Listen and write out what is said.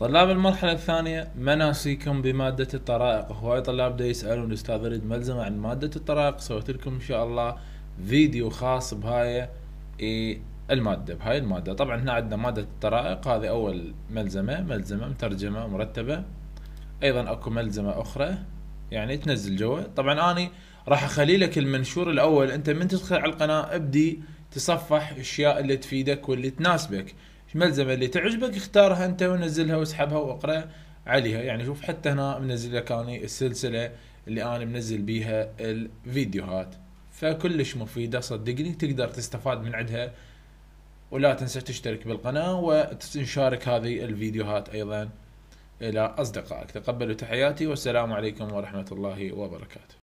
طلاب المرحلة الثانية مناسيكم بمادة الطرائق هواي طلاب دا يسألون الأستاذ اريد ملزمة عن مادة الطرائق سويت لكم إن شاء الله فيديو خاص بهاي المادة بهاي المادة طبعا هنا عندنا مادة الطرائق هذه أول ملزمة ملزمة مترجمة مرتبة أيضا أكو ملزمة أخرى يعني تنزل جوا طبعا أني راح أخلي لك المنشور الأول أنت من تدخل على القناة ابدي تصفح الأشياء اللي تفيدك واللي تناسبك ملزمه اللي تعجبك اختارها انت ونزلها واسحبها واقرا عليها يعني شوف حتى هنا منزل لك اني السلسله اللي انا منزل بيها الفيديوهات فكلش مفيده صدقني تقدر تستفاد من عندها ولا تنسى تشترك بالقناه وتشارك هذه الفيديوهات ايضا الى اصدقائك تقبلوا تحياتي والسلام عليكم ورحمه الله وبركاته